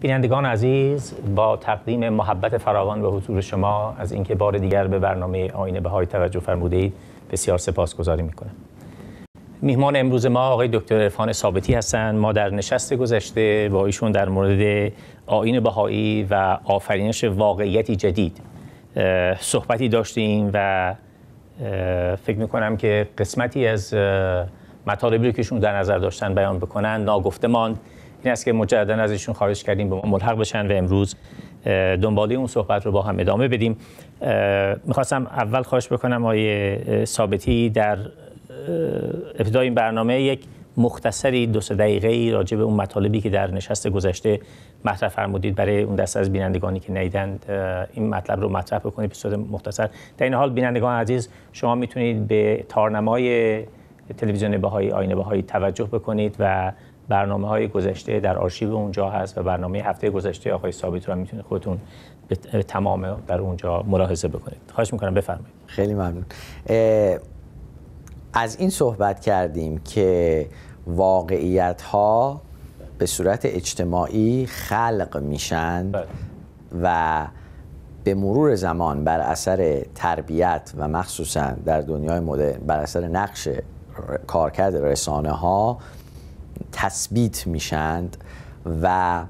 بینندگان عزیز با تقدیم محبت فراوان به حضور شما از اینکه بار دیگر به برنامه آینه بهای توجه فرمودید بسیار سپاسگزاری میکنم میهمان امروز ما آقای دکتر عرفان ثابتی هستند ما در نشست گذشته با ایشون در مورد آین بهایی و آفرینش واقعیتی جدید صحبتی داشتیم و فکر میکنم که قسمتی از مطالبی که ایشون در نظر داشتن بیان بکنن ناگفته ماند این است که مجددا از ایشون خواهش کردیم به ما ملحق بشن و امروز دنبالی اون صحبت رو با هم ادامه بدیم میخواستم اول خواهش بکنم آقای ثابتی در ابتدای این برنامه یک مختصری دو سه دقیقه ای راجع به اون مطالبی که در نشست گذشته مطرح فرمودید برای اون دست از بینندگانی که نیدند این مطلب رو مطرح بکنید به صورت مختصر در این حال بینندگان عزیز شما میتونید به تارنمای تلویزیون بهایی آینه بهایی توجه بکنید و برنامه های گذشته در آرشیو اونجا هست و برنامه هفته گذشته آقای ثابت رو میتونید خودتون به تمام در اونجا ملاحظه بکنید خواهش میکنم بفرمایید خیلی ممنون از این صحبت کردیم که واقعیت ها به صورت اجتماعی خلق میشن بله. و به مرور زمان بر اثر تربیت و مخصوصا در دنیای مدرن بر اثر نقش کارکرد رسانه ها تثبیت میشند و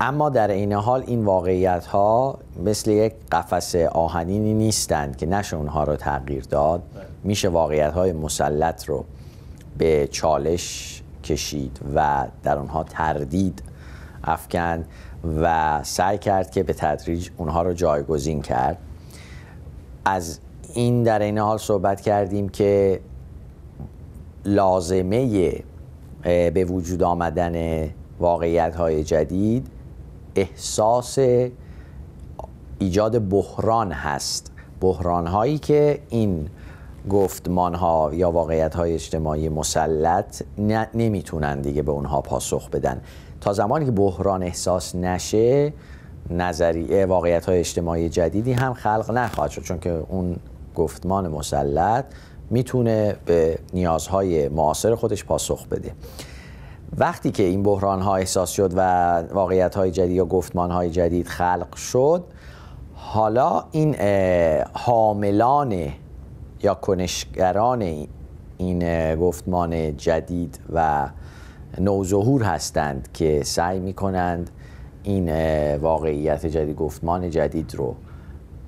اما در عین حال این واقعیت ها مثل یک قفس آهنینی نیستند که نش اونها رو تغییر داد میشه واقعیت های مسلط رو به چالش کشید و در آنها تردید افکن و سعی کرد که به تدریج اونها رو جایگزین کرد از این در این حال صحبت کردیم که لازمه به وجود آمدن واقعیت های جدید احساس ایجاد بحران هست بحران هایی که این گفتمان ها یا واقعیت های اجتماعی مسلط نمیتونن دیگه به اونها پاسخ بدن تا زمانی که بحران احساس نشه نظریه واقعیت های اجتماعی جدیدی هم خلق نخواهد شد چون که اون گفتمان مسلط میتونه به نیازهای معاصر خودش پاسخ بده وقتی که این بحران ها احساس شد و واقعیت های جدید یا گفتمان های جدید خلق شد حالا این حاملان یا کنشگران این گفتمان جدید و نوظهور هستند که سعی می کنند این واقعیت جدید گفتمان جدید رو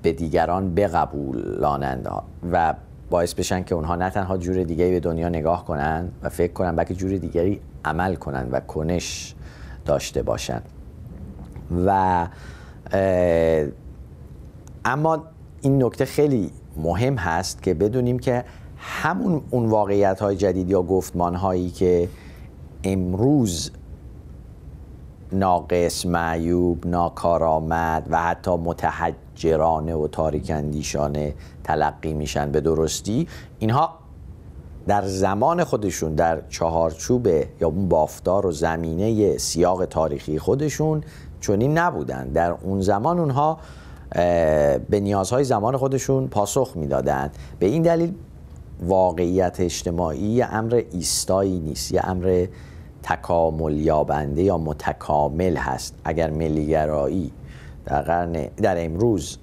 به دیگران بقبولانند و باعث بشن که اونها نه تنها جور دیگری به دنیا نگاه کنن و فکر کنن بلکه جور دیگری عمل کنن و کنش داشته باشن و اما این نکته خیلی مهم هست که بدونیم که همون اون واقعیت های جدید یا گفتمان هایی که امروز ناقص معیوب ناکارآمد و حتی متحد جرانه و اندیشانه تلقی میشن به درستی اینها در زمان خودشون در چهارچوب یا اون بافتار و زمینه سیاق تاریخی خودشون چنین نبودن در اون زمان اونها به نیازهای زمان خودشون پاسخ میدادند به این دلیل واقعیت اجتماعی یه امر ایستایی نیست یه امر تکامل یابنده یا متکامل هست اگر ملیگرایی در قرن در امروز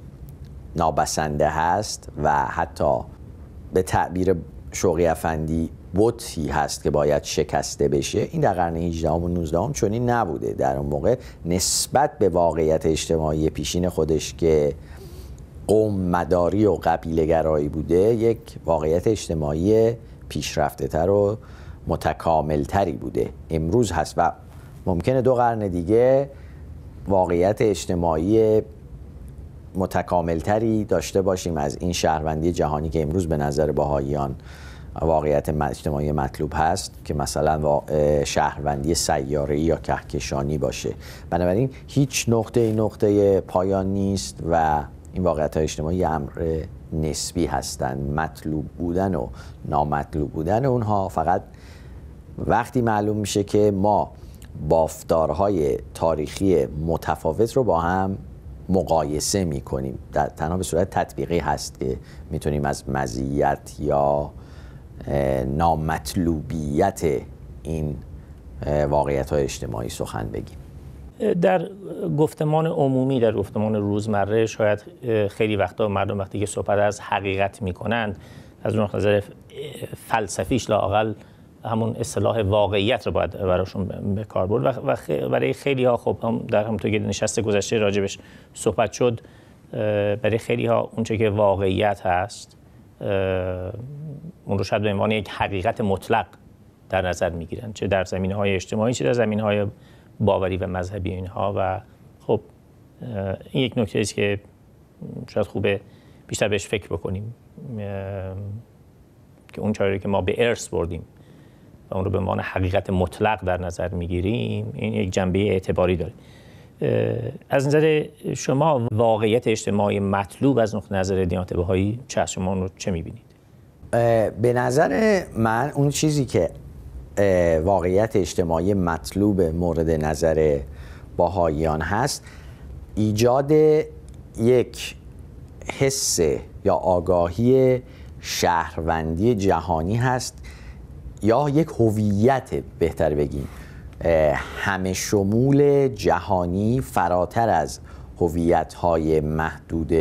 نابسنده هست و حتی به تعبیر شوقی افندی بطی هست که باید شکسته بشه این در قرن 18 و 19 هم چنین نبوده در اون موقع نسبت به واقعیت اجتماعی پیشین خودش که قوم مداری و قبیله گرایی بوده یک واقعیت اجتماعی پیشرفته تر و متکامل تری بوده امروز هست و ممکنه دو قرن دیگه واقعیت اجتماعی متکاملتری داشته باشیم از این شهروندی جهانی که امروز به نظر باهاییان واقعیت اجتماعی مطلوب هست که مثلا شهروندی سیاره یا کهکشانی باشه بنابراین هیچ نقطه نقطه پایان نیست و این واقعیت های اجتماعی امر نسبی هستند مطلوب بودن و نامطلوب بودن اونها فقط وقتی معلوم میشه که ما بافتارهای تاریخی متفاوت رو با هم مقایسه می کنیم در تنها به صورت تطبیقی هست که میتونیم از مزیت یا نامطلوبیت این واقعیت های اجتماعی سخن بگیم در گفتمان عمومی در گفتمان روزمره شاید خیلی وقتا مردم وقتی که صحبت از حقیقت میکنند از اون نظر فلسفیش لاقل همون اصطلاح واقعیت رو باید براشون به کار برد و برای خیلی ها خب هم در همونطور که نشست گذشته راجبش صحبت شد برای خیلی ها اونچه که واقعیت هست اون رو شاید به عنوان یک حقیقت مطلق در نظر میگیرن چه در زمین های اجتماعی چه در زمین های باوری و مذهبی اینها و خب این یک نکته است که شاید خوبه بیشتر بهش فکر بکنیم که اون چاره که ما به ارث بردیم و اون رو به عنوان حقیقت مطلق در نظر میگیریم این یک جنبه اعتباری داره از نظر شما واقعیت اجتماعی مطلوب از نظر دیانت بهایی چه از شما اون رو چه میبینید؟ به نظر من اون چیزی که واقعیت اجتماعی مطلوب مورد نظر بهاییان هست ایجاد یک حس یا آگاهی شهروندی جهانی هست یا یک هویت بهتر بگیم همه شمول جهانی فراتر از هویت های محدود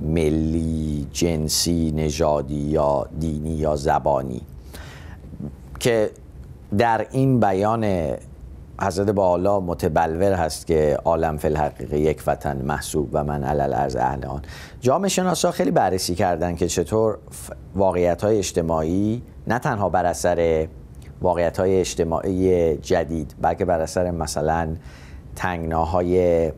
ملی، جنسی، نژادی یا دینی یا زبانی که در این بیان حضرت بالا متبلور هست که عالم فی حقیقه یک وطن محسوب و من علل از اهل آن جامعه شناسا خیلی بررسی کردن که چطور واقعیت های اجتماعی نه تنها بر اثر واقعیت های اجتماعی جدید بلکه بر اثر مثلا تنگناهای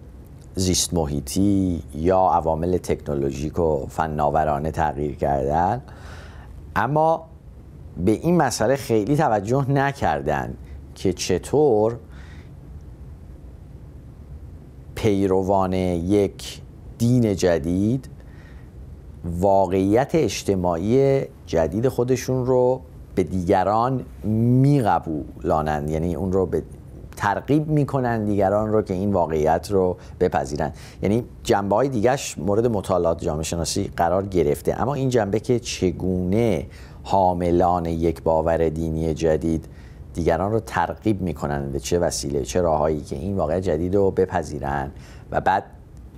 زیست محیطی یا عوامل تکنولوژیک و فناورانه تغییر کردن اما به این مسئله خیلی توجه نکردن که چطور پیروان یک دین جدید واقعیت اجتماعی جدید خودشون رو به دیگران میقبولانند یعنی اون رو به ترغیب میکنن دیگران رو که این واقعیت رو بپذیرن یعنی جنبه های دیگرش مورد مطالعات جامعه شناسی قرار گرفته اما این جنبه که چگونه حاملان یک باور دینی جدید دیگران رو ترغیب میکنن به چه وسیله چه راههایی که این واقعیت جدید رو بپذیرن و بعد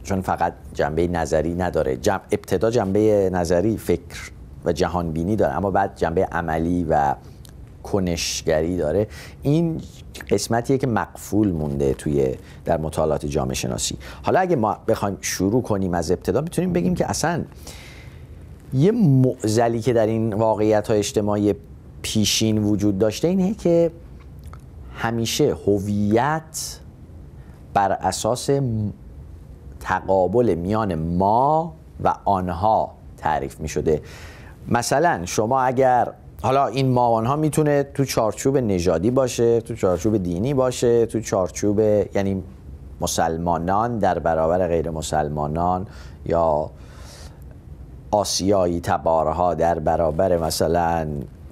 چون فقط جنبه نظری نداره ابتدا جنبه نظری فکر و جهانبینی داره اما بعد جنبه عملی و کنشگری داره این قسمتیه که مقفول مونده توی در مطالعات جامعه شناسی حالا اگه ما بخوایم شروع کنیم از ابتدا میتونیم بگیم که اصلا یه معزلی که در این واقعیت های اجتماعی پیشین وجود داشته اینه که همیشه هویت بر اساس تقابل میان ما و آنها تعریف می شده مثلا شما اگر حالا این ما و آنها میتونه تو چارچوب نژادی باشه تو چارچوب دینی باشه تو چارچوب یعنی مسلمانان در برابر غیر مسلمانان یا آسیایی تبارها در برابر مثلا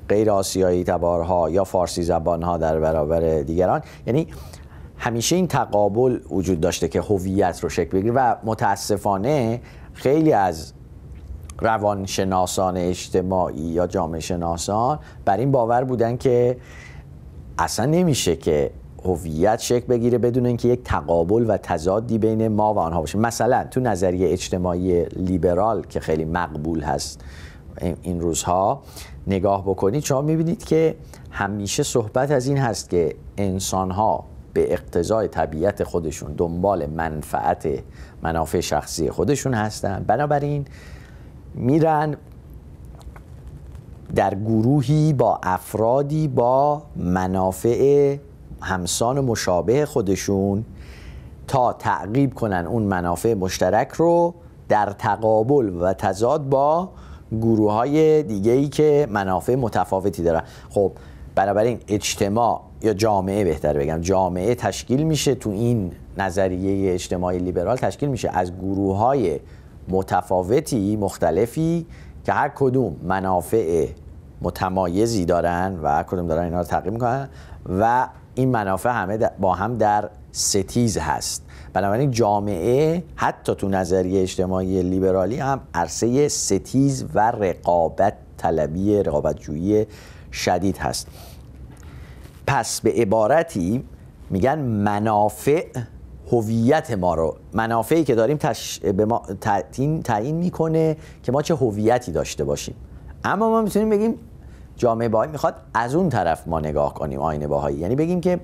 غیر آسیایی تبارها یا فارسی زبانها در برابر دیگران یعنی همیشه این تقابل وجود داشته که هویت رو شکل بگیره و متاسفانه خیلی از روانشناسان اجتماعی یا جامعه شناسان بر این باور بودن که اصلا نمیشه که هویت شکل بگیره بدون اینکه یک تقابل و تضادی بین ما و آنها باشه مثلا تو نظریه اجتماعی لیبرال که خیلی مقبول هست این روزها نگاه بکنید شما میبینید که همیشه صحبت از این هست که انسانها به اقتضای طبیعت خودشون دنبال منفعت منافع شخصی خودشون هستن بنابراین میرن در گروهی با افرادی با منافع همسان و مشابه خودشون تا تعقیب کنن اون منافع مشترک رو در تقابل و تضاد با گروه های دیگه ای که منافع متفاوتی دارن خب بنابراین اجتماع یا جامعه بهتر بگم جامعه تشکیل میشه تو این نظریه اجتماعی لیبرال تشکیل میشه از گروه های متفاوتی مختلفی که هر کدوم منافع متمایزی دارن و هر کدوم دارن اینا رو تقریب میکنن و این منافع همه با هم در ستیز هست بنابراین جامعه حتی تو نظریه اجتماعی لیبرالی هم عرصه ستیز و رقابت طلبی رقابت شدید هست پس به عبارتی میگن منافع هویت ما رو منافعی که داریم تش... به ما تعیین تعیین میکنه که ما چه هویتی داشته باشیم اما ما میتونیم بگیم جامعه باهایی میخواد از اون طرف ما نگاه کنیم آینه باهایی یعنی بگیم که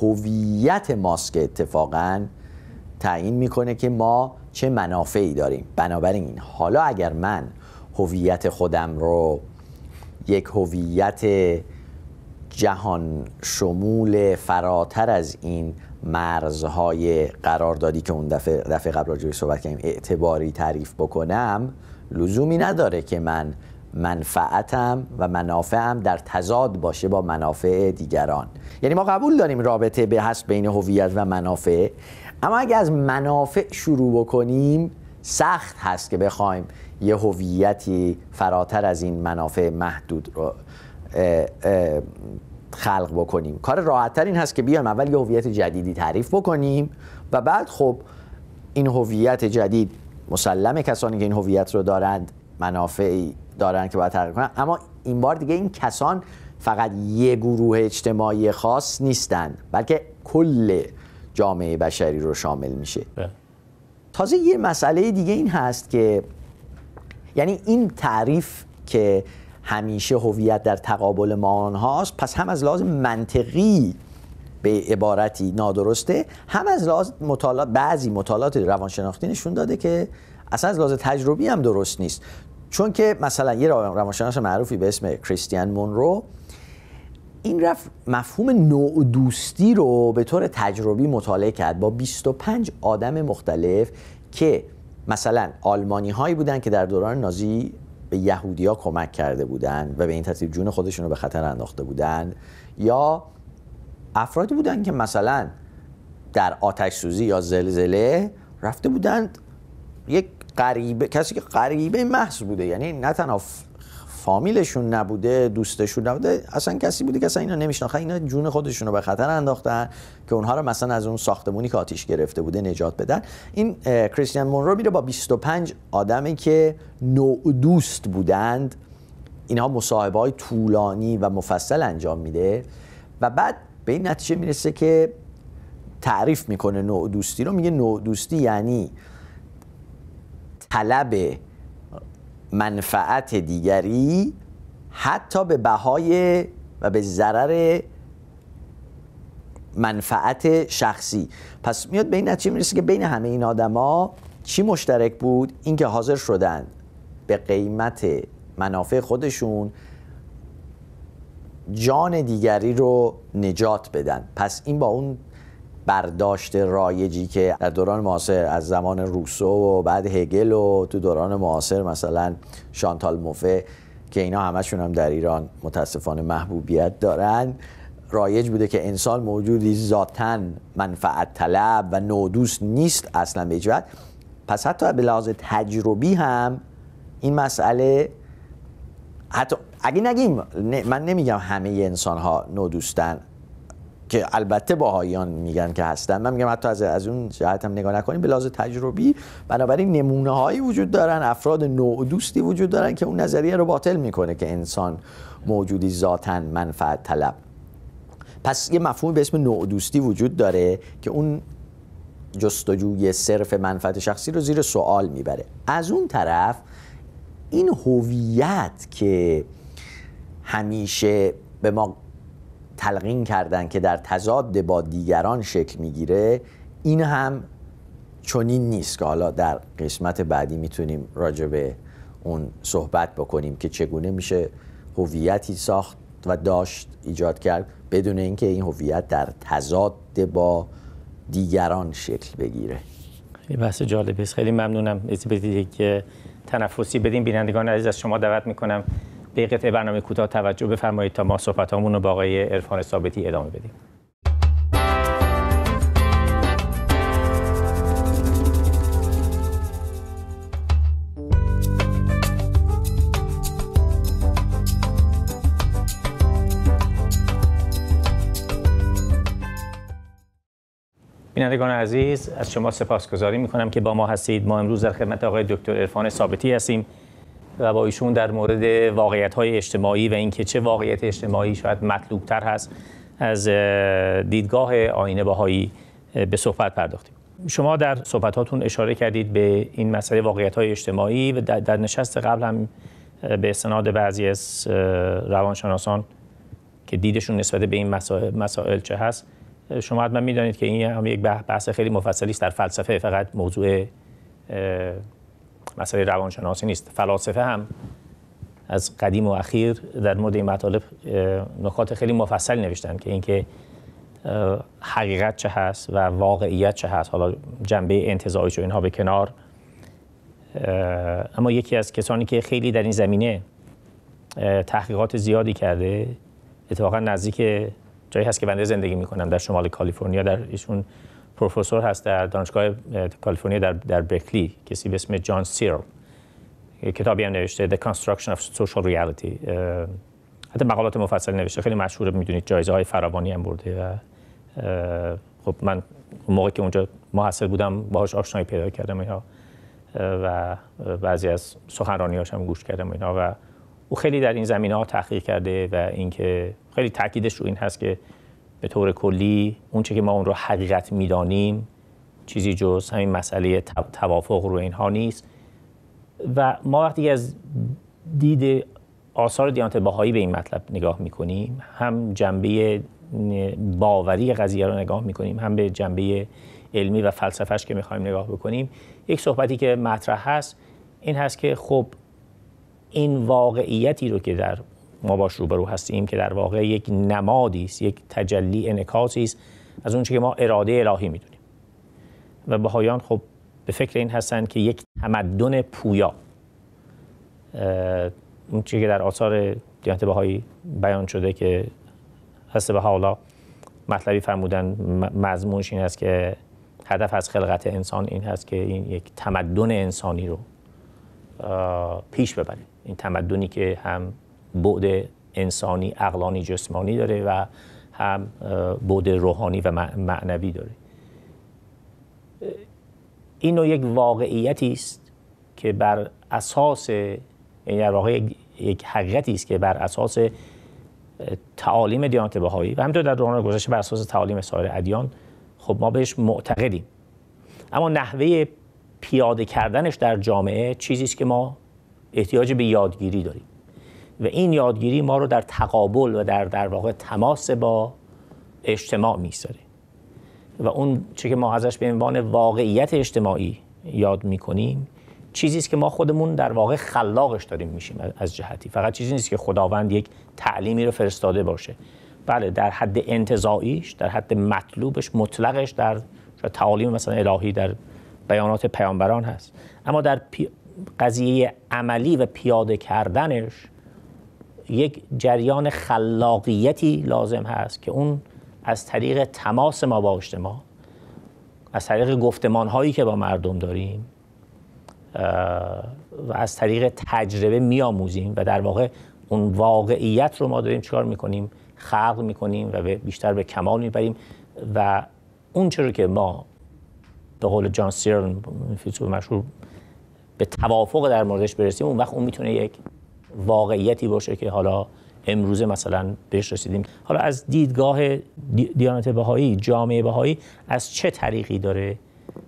هویت ماست که اتفاقا تعیین میکنه که ما چه منافعی داریم بنابراین حالا اگر من هویت خودم رو یک هویت جهان شمول فراتر از این مرزهای قراردادی که اون دفعه, دفعه قبل راجعه صحبت کردیم اعتباری تعریف بکنم لزومی نداره که من منفعتم و منافعم در تضاد باشه با منافع دیگران یعنی ما قبول داریم رابطه به هست بین هویت و منافع اما اگر از منافع شروع بکنیم سخت هست که بخوایم یه هویتی فراتر از این منافع محدود رو خلق بکنیم کار راحتتر این هست که بیایم اول یه هویت جدیدی تعریف بکنیم و بعد خب این هویت جدید مسلم کسانی که این هویت رو دارند منافعی دارند که باید تعریف کنن اما این بار دیگه این کسان فقط یه گروه اجتماعی خاص نیستند بلکه کل جامعه بشری رو شامل میشه بله. تازه یه مسئله دیگه این هست که یعنی این تعریف که همیشه هویت در تقابل ما آنهاست پس هم از لحاظ منطقی به عبارتی نادرسته هم از لحاظ مطالعات بعضی مطالعات روانشناختی نشون داده که اصلا از لحاظ تجربی هم درست نیست چون که مثلا یه روانشناس معروفی به اسم کریستیان مونرو این رفت مفهوم نوع دوستی رو به طور تجربی مطالعه کرد با 25 آدم مختلف که مثلا آلمانی هایی بودن که در دوران نازی به یهودیا کمک کرده بودند و به این ترتیب جون خودشون رو به خطر انداخته بودند یا افرادی بودند که مثلا در آتش سوزی یا زلزله رفته بودند یک قریبه کسی که قریبه محض بوده یعنی نه تنها فامیلشون نبوده دوستشون نبوده اصلا کسی بوده که اصلا اینا نمیشناخه خب اینا جون خودشون رو به خطر انداختن که اونها رو مثلا از اون ساختمونی که آتیش گرفته بوده نجات بدن این کریستیان مونرو میره با 25 آدمی که نوع دوست بودند اینها مصاحبه های طولانی و مفصل انجام میده و بعد به این نتیجه میرسه که تعریف میکنه نوع دوستی رو میگه نوع دوستی یعنی طلب منفعت دیگری حتی به بهای و به ضرر منفعت شخصی پس میاد به این نتیجه میرسه که بین همه این آدما چی مشترک بود اینکه حاضر شدن به قیمت منافع خودشون جان دیگری رو نجات بدن پس این با اون برداشت رایجی که در دوران معاصر از زمان روسو و بعد هگل و تو دوران معاصر مثلا شانتال موفه که اینا همشون هم در ایران متاسفانه محبوبیت دارن رایج بوده که انسان موجودی ذاتا منفعت طلب و نودوست نیست اصلا به پس حتی به لحاظ تجربی هم این مسئله حتی اگه نگیم من نمیگم همه انسان ها نودوستن که البته باهایان میگن که هستن من میگم حتی از, از اون جهت هم نگاه نکنیم به لحاظ تجربی بنابراین نمونه هایی وجود دارن افراد نوع دوستی وجود دارن که اون نظریه رو باطل میکنه که انسان موجودی ذاتا منفعت طلب پس یه مفهوم به اسم نوع دوستی وجود داره که اون جستجوی صرف منفعت شخصی رو زیر سوال میبره از اون طرف این هویت که همیشه به ما تلقین کردن که در تضاد با دیگران شکل میگیره این هم چنین نیست که حالا در قسمت بعدی میتونیم راجع به اون صحبت بکنیم که چگونه میشه هویتی ساخت و داشت ایجاد کرد بدون اینکه این هویت در تضاد با دیگران شکل بگیره خیلی بحث جالبی خیلی ممنونم از بدید که تنفسی بدیم بینندگان عزیز از شما دعوت میکنم به قطعه برنامه کوتاه توجه بفرمایید تا ما صحبتامون رو با آقای عرفان ثابتی ادامه بدیم بینندگان عزیز از شما سپاسگزاری میکنم که با ما هستید ما امروز در خدمت آقای دکتر عرفان ثابتی هستیم و با ایشون در مورد واقعیت های اجتماعی و اینکه چه واقعیت اجتماعی شاید مطلوب تر هست از دیدگاه آینه باهایی به صحبت پرداختیم شما در صحبتاتون اشاره کردید به این مسئله واقعیت های اجتماعی و در نشست قبل هم به استناد بعضی از روانشناسان که دیدشون نسبت به این مسائل, مسائل چه هست شما حتما میدانید که این هم یک بحث خیلی مفصلی است در فلسفه فقط موضوع مسئله روانشناسی نیست فلاسفه هم از قدیم و اخیر در مورد این مطالب نکات خیلی مفصل نوشتن که اینکه حقیقت چه هست و واقعیت چه هست حالا جنبه انتظاری و اینها به کنار اما یکی از کسانی که خیلی در این زمینه تحقیقات زیادی کرده اتفاقا نزدیک جایی هست که بنده زندگی میکنم در شمال کالیفرنیا در ایشون پروفسور هست در دانشگاه کالیفرنیا در, در برکلی کسی به اسم جان سیرل کتابی هم نوشته The Construction of Social Reality حتی مقالات مفصل نوشته خیلی مشهوره میدونید جایزه های فراوانی هم برده و خب من موقعی موقع که اونجا محصل بودم باهاش آشنایی پیدا کردم اینا و بعضی از هاش هم گوش کردم اینا و او خیلی در این زمینه ها تحقیق کرده و اینکه خیلی تاکیدش رو این هست که به طور کلی اونچه که ما اون رو حقیقت میدانیم چیزی جز همین مسئله توافق رو اینها نیست و ما وقتی از دید آثار دیانت باهایی به این مطلب نگاه میکنیم هم جنبه باوری قضیه رو نگاه میکنیم هم به جنبه علمی و فلسفهش که میخوایم نگاه بکنیم یک صحبتی که مطرح هست این هست که خب این واقعیتی رو که در ما باش روبرو هستیم که در واقع یک نمادی است یک تجلی انعکاسی است از اونچه که ما اراده الهی میدونیم و بهایان خب به فکر این هستند که یک تمدن پویا اون که در آثار دیانت بهایی بیان شده که هست به حالا مطلبی فرمودن مضمونش این است که هدف از خلقت انسان این هست که این یک تمدن انسانی رو پیش ببره این تمدنی که هم بعد انسانی اقلانی جسمانی داره و هم بعد روحانی و معنوی داره اینو یک واقعیتی است که بر اساس یعنی یک حقیقتی است که بر اساس تعالیم دیانت بهایی و همینطور در دوران گذشته بر اساس تعالیم سایر ادیان خب ما بهش معتقدیم اما نحوه پیاده کردنش در جامعه چیزی است که ما احتیاج به یادگیری داریم و این یادگیری ما رو در تقابل و در در واقع تماس با اجتماع میذاره و اون چه که ما ازش به عنوان واقعیت اجتماعی یاد میکنیم چیزی است که ما خودمون در واقع خلاقش داریم میشیم از جهتی فقط چیزی نیست که خداوند یک تعلیمی رو فرستاده باشه بله در حد انتظاییش در حد مطلوبش مطلقش در تعالیم مثلا الهی در بیانات پیامبران هست اما در قضیه عملی و پیاده کردنش یک جریان خلاقیتی لازم هست که اون از طریق تماس ما با اجتماع از طریق گفتمان هایی که با مردم داریم و از طریق تجربه میآموزیم و در واقع اون واقعیت رو ما داریم چکار میکنیم خلق کنیم و بیشتر به کمال میبریم و اون چرا که ما به قول جان سیرل مشهور به توافق در موردش برسیم اون وقت اون میتونه یک واقعیتی باشه که حالا امروز مثلا بهش رسیدیم حالا از دیدگاه دیانت بهایی جامعه بهایی از چه طریقی داره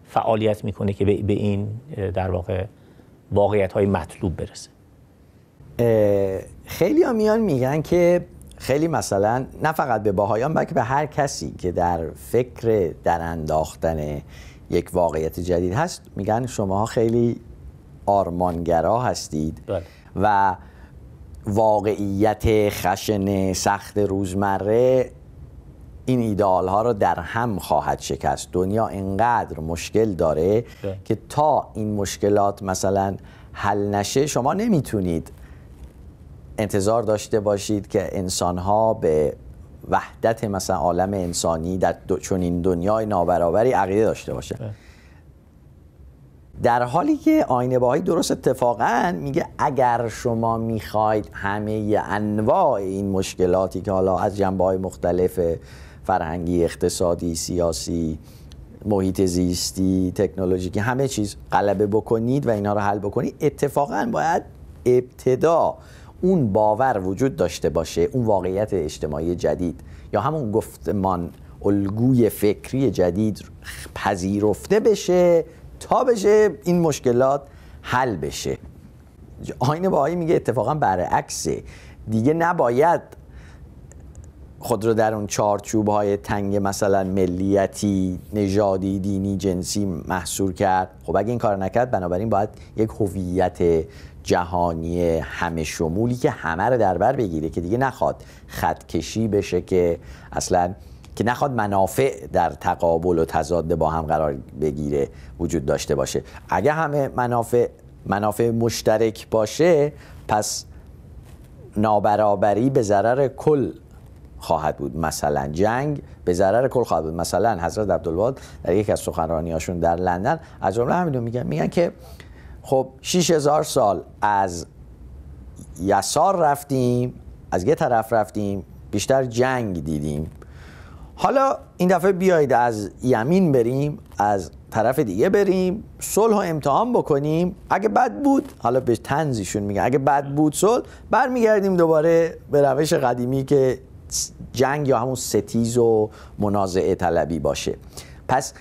فعالیت میکنه که به این در واقع واقعیت های مطلوب برسه خیلی ها میان میگن که خیلی مثلا نه فقط به باهایان بلکه به هر کسی که در فکر در انداختن یک واقعیت جدید هست میگن شما خیلی آرمانگرا هستید بله. و واقعیت خشن سخت روزمره این ایدال ها رو در هم خواهد شکست دنیا اینقدر مشکل داره که تا این مشکلات مثلا حل نشه شما نمیتونید انتظار داشته باشید که انسان ها به وحدت مثلا عالم انسانی در این دنیای نابرابری عقیده داشته باشه در حالی که آینه باهایی درست اتفاقا میگه اگر شما میخواید همه انواع این مشکلاتی که حالا از جنبه های مختلف فرهنگی اقتصادی سیاسی محیط زیستی تکنولوژیکی همه چیز غلبه بکنید و اینا رو حل بکنید اتفاقا باید ابتدا اون باور وجود داشته باشه اون واقعیت اجتماعی جدید یا همون گفتمان الگوی فکری جدید پذیرفته بشه تا بشه این مشکلات حل بشه آین باهایی میگه اتفاقا برعکسه دیگه نباید خود رو در اون چارچوب های تنگ مثلا ملیتی، نژادی، دینی، جنسی محصور کرد خب اگه این کار نکرد بنابراین باید یک هویت جهانی همه شمولی که همه رو در بر بگیره که دیگه نخواد خط کشی بشه که اصلا که نخواد منافع در تقابل و تضاد با هم قرار بگیره وجود داشته باشه اگه همه منافع منافع مشترک باشه پس نابرابری به ضرر کل خواهد بود مثلا جنگ به ضرر کل خواهد بود مثلا حضرت عبدالواد در یکی از سخنرانیاشون در لندن از جمله همینو میگن میگن که خب 6000 سال از یسار رفتیم از یه طرف رفتیم بیشتر جنگ دیدیم حالا این دفعه بیایید از یمین بریم از طرف دیگه بریم صلح و امتحان بکنیم اگه بد بود حالا به تنزیشون میگن اگه بد بود صلح برمیگردیم دوباره به روش قدیمی که جنگ یا همون ستیز و منازعه طلبی باشه پس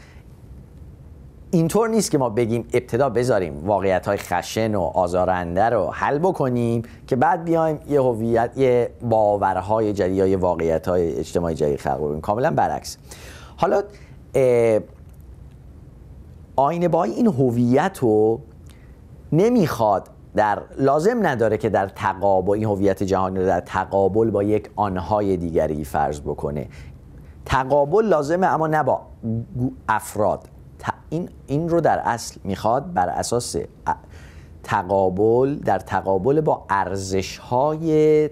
اینطور نیست که ما بگیم ابتدا بذاریم واقعیت های خشن و آزارنده رو حل بکنیم که بعد بیایم یه هویت یه باورهای جدید یا یه واقعیت های اجتماعی جدید خلق بکنیم کاملا برعکس حالا آینه با این هویت رو نمیخواد در لازم نداره که در تقابل این هویت جهانی رو در تقابل با یک آنهای دیگری فرض بکنه تقابل لازمه اما نه با افراد این, این رو در اصل میخواد بر اساس تقابل در تقابل با ارزش های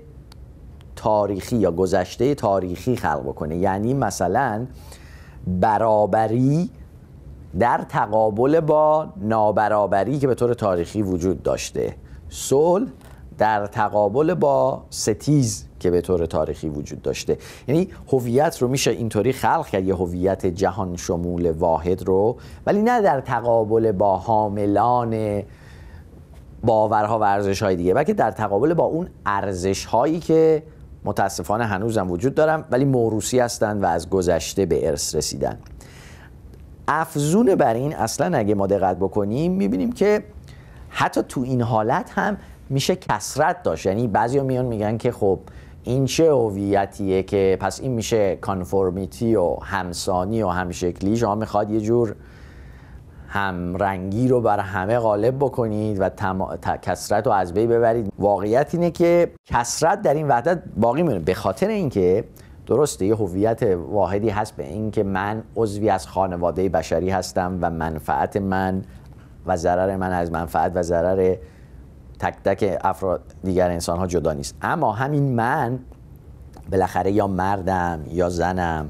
تاریخی یا گذشته تاریخی خلق بکنه یعنی مثلا برابری در تقابل با نابرابری که به طور تاریخی وجود داشته صلح در تقابل با ستیز که به طور تاریخی وجود داشته یعنی هویت رو میشه اینطوری خلق کرد یه هویت جهان شمول واحد رو ولی نه در تقابل با حاملان باورها و ارزش های دیگه بلکه در تقابل با اون ارزش هایی که متاسفانه هنوزم وجود دارن ولی موروسی هستند و از گذشته به ارث رسیدن افزون بر این اصلا اگه ما دقت بکنیم میبینیم که حتی تو این حالت هم میشه کسرت داشت یعنی بعضی میان میگن که خب این چه هویتیه که پس این میشه کانفورمیتی و همسانی و همشکلی شما میخواد یه جور همرنگی رو بر همه غالب بکنید و تما... ت... کسرت رو از ببرید واقعیت اینه که کسرت در این وحدت باقی میمونه به خاطر اینکه درسته یه هویت واحدی هست به اینکه من عضوی از خانواده بشری هستم و منفعت من و ضرر من از منفعت و ضرر تک تک افراد دیگر انسان ها جدا نیست اما همین من بالاخره یا مردم یا زنم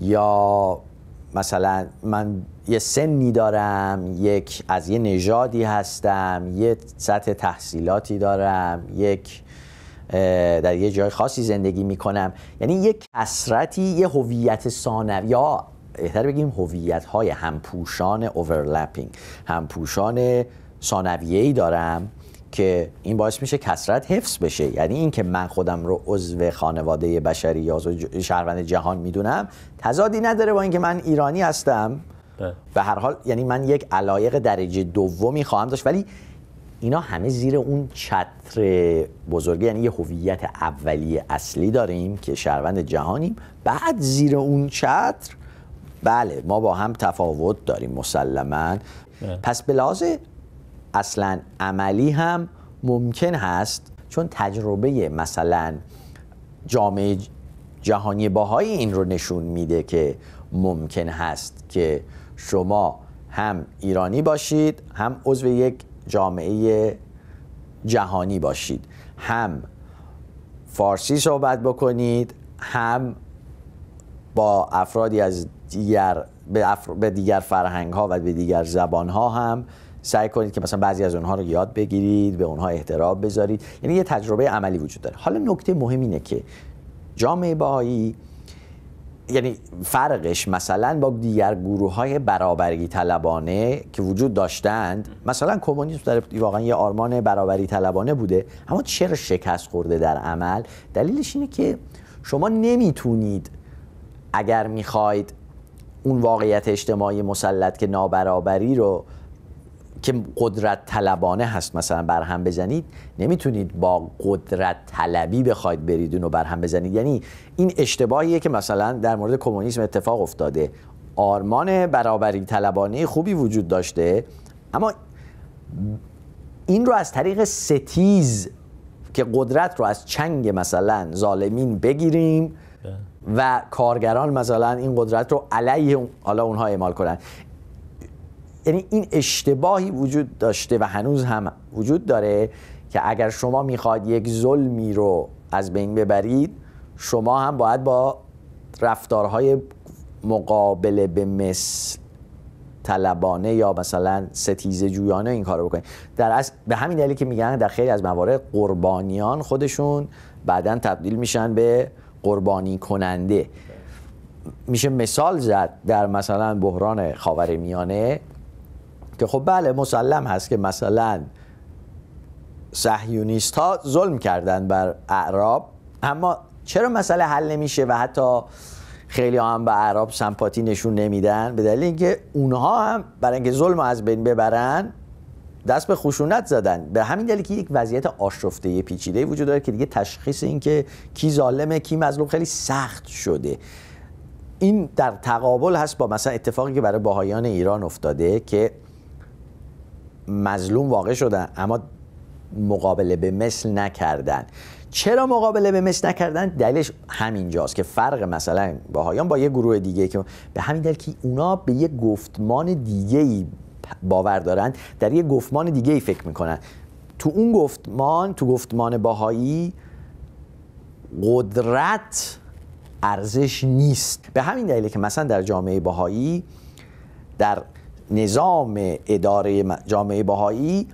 یا مثلا من یه سنی دارم یک از یه نژادی هستم یه سطح تحصیلاتی دارم یک در یه جای خاصی زندگی میکنم یعنی یه کسرتی یه هویت ثانوی یا بهتر بگیم هویت های همپوشان اوورلپینگ همپوشان ثانویه‌ای دارم که این باعث میشه کسرت حفظ بشه یعنی اینکه من خودم رو عضو خانواده بشری یا شهروند جهان میدونم تضادی نداره با اینکه من ایرانی هستم بله. به هر حال یعنی من یک علایق درجه دومی خواهم داشت ولی اینا همه زیر اون چتر بزرگی یعنی یه هویت اولی اصلی داریم که شهروند جهانیم بعد زیر اون چتر بله ما با هم تفاوت داریم مسلما بله. پس به اصلا عملی هم ممکن هست چون تجربه مثلا جامعه جهانی باهای این رو نشون میده که ممکن هست که شما هم ایرانی باشید هم عضو یک جامعه جهانی باشید هم فارسی صحبت بکنید هم با افرادی از دیگر به دیگر فرهنگ ها و به دیگر زبان ها هم سعی کنید که مثلا بعضی از اونها رو یاد بگیرید به اونها احترام بذارید یعنی یه تجربه عملی وجود داره حالا نکته مهم اینه که جامعه بایی یعنی فرقش مثلا با دیگر گروه های برابری طلبانه که وجود داشتند مثلا کمونیسم در واقعا یه آرمان برابری طلبانه بوده اما چرا شکست خورده در عمل دلیلش اینه که شما نمیتونید اگر میخواید اون واقعیت اجتماعی مسلط که نابرابری رو که قدرت طلبانه هست مثلا بر هم بزنید نمیتونید با قدرت طلبی بخواید برید اونو هم بزنید یعنی این اشتباهیه که مثلا در مورد کمونیسم اتفاق افتاده آرمان برابری طلبانه خوبی وجود داشته اما این رو از طریق ستیز که قدرت رو از چنگ مثلا ظالمین بگیریم بله. و کارگران مثلا این قدرت رو علیه حالا اونها اعمال کنن یعنی این اشتباهی وجود داشته و هنوز هم وجود داره که اگر شما میخواد یک ظلمی رو از بین ببرید شما هم باید با رفتارهای مقابله به مثل طلبانه یا مثلا ستیزه جویانه این کارو بکنید در اصل به همین دلیل که میگن در خیلی از موارد قربانیان خودشون بعدا تبدیل میشن به قربانی کننده میشه مثال زد در مثلا بحران خاور میانه که خب بله مسلم هست که مثلا سهیونیست ها ظلم کردن بر اعراب اما چرا مسئله حل نمیشه و حتی خیلی هم به اعراب سمپاتی نشون نمیدن به دلیل اینکه اونها هم برای اینکه ظلم از بین ببرن دست به خشونت زدن به همین دلیل که یک وضعیت آشفته پیچیده وجود داره که دیگه تشخیص اینکه کی ظالمه کی مظلوم خیلی سخت شده این در تقابل هست با مثلا اتفاقی که برای باهایان ایران افتاده که مظلوم واقع شدن اما مقابله به مثل نکردن چرا مقابله به مثل نکردن دلیلش همینجاست که فرق مثلا باهایان با یه گروه دیگه که به همین دلیل که اونا به یه گفتمان دیگه ای باور دارن در یه گفتمان دیگه ای فکر میکنن تو اون گفتمان تو گفتمان باهایی قدرت ارزش نیست به همین دلیل که مثلا در جامعه باهایی در نظام اداره جامعه بهایی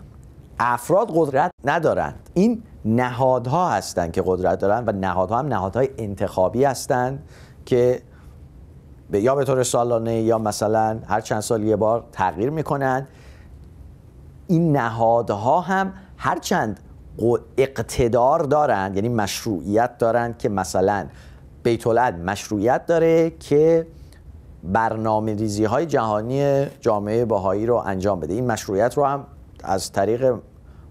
افراد قدرت ندارند این نهادها هستند که قدرت دارند و نهادها هم نهادهای انتخابی هستند که یا به طور سالانه یا مثلا هر چند سال یه بار تغییر میکنند این نهادها هم هر چند اقتدار دارند یعنی مشروعیت دارند که مثلا بیت مشروعیت داره که برنامه ریزی های جهانی جامعه باهایی رو انجام بده این مشروعیت رو هم از طریق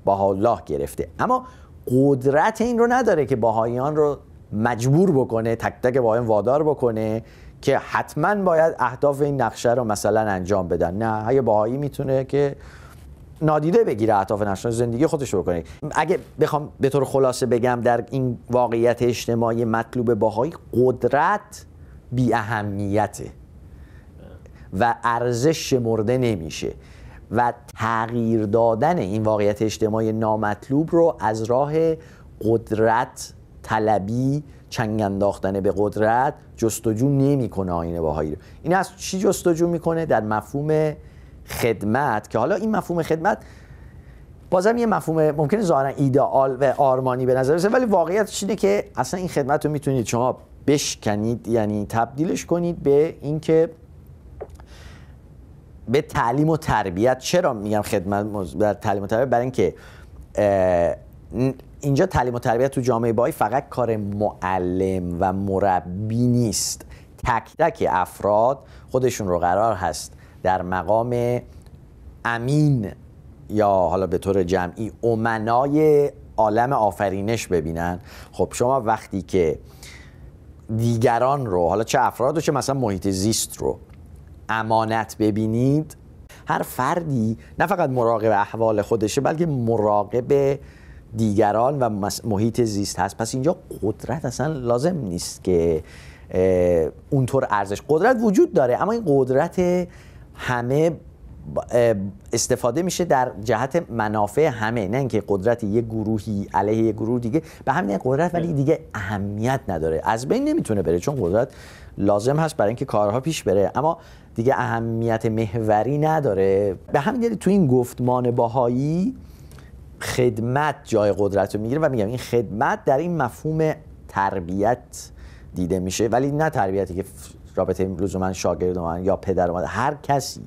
باهالله گرفته اما قدرت این رو نداره که باهاییان رو مجبور بکنه تک تک با وادار بکنه که حتما باید اهداف این نقشه رو مثلا انجام بدن نه های باهایی میتونه که نادیده بگیره اهداف نشون زندگی خودش رو کنه اگه بخوام به طور خلاصه بگم در این واقعیت اجتماعی مطلوب باهایی قدرت بی و ارزش مرده نمیشه و تغییر دادن این واقعیت اجتماعی نامطلوب رو از راه قدرت طلبی چنگ انداختن به قدرت جستجو نمیکنه آینه باهایی رو این از چی جستجو میکنه در مفهوم خدمت که حالا این مفهوم خدمت بازم یه مفهوم ممکنه ظاهرا ایدئال و آرمانی به نظر برسه ولی واقعیت اینه که اصلا این خدمت رو میتونید شما بشکنید یعنی تبدیلش کنید به اینکه به تعلیم و تربیت چرا میگم خدمت در تعلیم و تربیت برای اینکه اینجا تعلیم و تربیت تو جامعه بایی فقط کار معلم و مربی نیست تک تک افراد خودشون رو قرار هست در مقام امین یا حالا به طور جمعی امنای عالم آفرینش ببینن خب شما وقتی که دیگران رو حالا چه افراد و چه مثلا محیط زیست رو امانت ببینید هر فردی نه فقط مراقب احوال خودشه بلکه مراقب دیگران و محیط زیست هست پس اینجا قدرت اصلا لازم نیست که اونطور ارزش قدرت وجود داره اما این قدرت همه استفاده میشه در جهت منافع همه نه اینکه قدرت یه گروهی علیه یه گروه دیگه به همین قدرت ولی بله. دیگه اهمیت نداره از بین نمیتونه بره چون قدرت لازم هست برای اینکه کارها پیش بره اما دیگه اهمیت محوری نداره به همین دلیل تو این گفتمان باهایی خدمت جای قدرت رو میگیره و میگم این خدمت در این مفهوم تربیت دیده میشه ولی نه تربیتی که رابطه لزوما شاگرد من یا پدر من هر کسی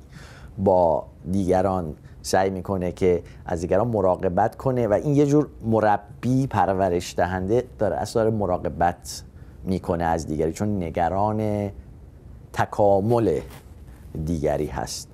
با دیگران سعی میکنه که از دیگران مراقبت کنه و این یه جور مربی پرورش دهنده داره اصلا مراقبت میکنه از دیگری چون نگران تکامل دیگری هست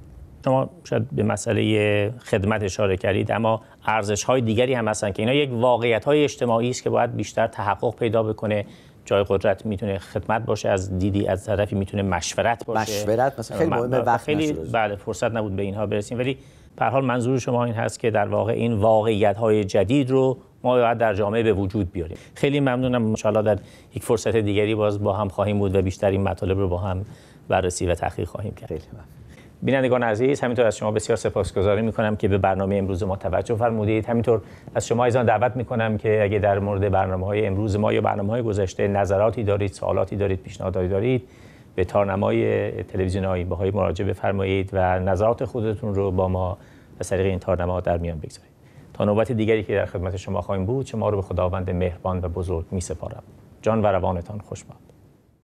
شما شاید به مسئله خدمت اشاره کردید اما ارزش های دیگری هم هستن که اینا یک واقعیت های اجتماعی است که باید بیشتر تحقق پیدا بکنه جای قدرت میتونه خدمت باشه از دیدی از طرفی میتونه مشورت باشه مشورت مثلا خیلی مهمه وقت خیلی بله فرصت نبود به اینها برسیم ولی به حال منظور شما این هست که در واقع این واقعیت های جدید رو ما باید در جامعه به وجود بیاریم خیلی ممنونم ان در یک فرصت دیگری باز با هم خواهیم بود و بیشتر این مطالب رو با هم بررسی و تحقیق خواهیم کرد خیلی بینندگان عزیز همینطور از شما بسیار سپاسگزاری میکنم که به برنامه امروز ما توجه فرمودید همینطور از شما ایزان دعوت میکنم که اگه در مورد برنامه های امروز ما یا برنامه های گذشته نظراتی دارید سوالاتی دارید پیشنهاداتی دارید به تارنمای تلویزیون آیین های مراجعه بفرمایید و نظرات خودتون رو با ما از طریق این تارنما در میان بگذارید تا نوبت دیگری که در خدمت شما خواهیم بود شما رو به خداوند مهربان و بزرگ می جان و روانتان خوشباد